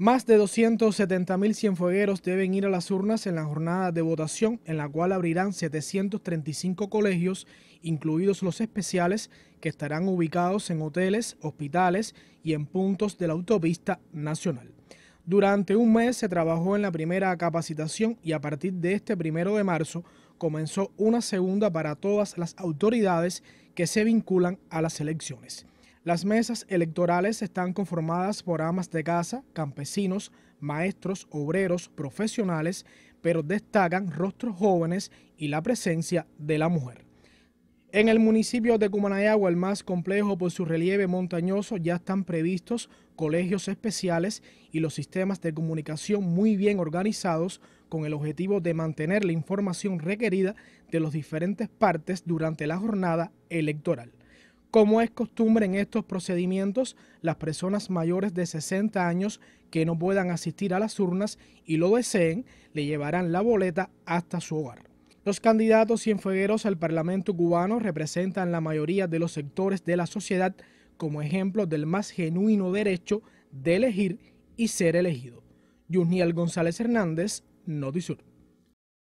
Más de 270.000 cienfuegueros deben ir a las urnas en la jornada de votación, en la cual abrirán 735 colegios, incluidos los especiales, que estarán ubicados en hoteles, hospitales y en puntos de la autopista nacional. Durante un mes se trabajó en la primera capacitación y a partir de este primero de marzo comenzó una segunda para todas las autoridades que se vinculan a las elecciones. Las mesas electorales están conformadas por amas de casa, campesinos, maestros, obreros, profesionales, pero destacan rostros jóvenes y la presencia de la mujer. En el municipio de Cumanayagua, el más complejo por su relieve montañoso, ya están previstos colegios especiales y los sistemas de comunicación muy bien organizados con el objetivo de mantener la información requerida de las diferentes partes durante la jornada electoral. Como es costumbre en estos procedimientos, las personas mayores de 60 años que no puedan asistir a las urnas y lo deseen, le llevarán la boleta hasta su hogar. Los candidatos cienfuegueros al Parlamento cubano representan la mayoría de los sectores de la sociedad como ejemplo del más genuino derecho de elegir y ser elegido. Yuniel González Hernández, Notisur.